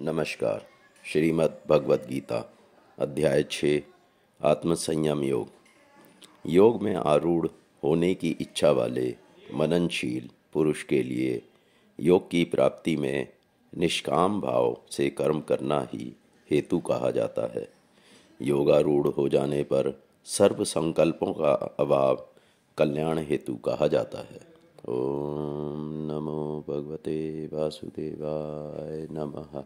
नमस्कार श्रीमद् भगवद गीता अध्याय छः आत्मसंयम योग योग में आरूढ़ होने की इच्छा वाले मननशील पुरुष के लिए योग की प्राप्ति में निष्काम भाव से कर्म करना ही हेतु कहा जाता है योगारूढ़ हो जाने पर सर्व संकल्पों का अभाव कल्याण हेतु कहा जाता है ओम नमो भगवते वासुदेवाय नमः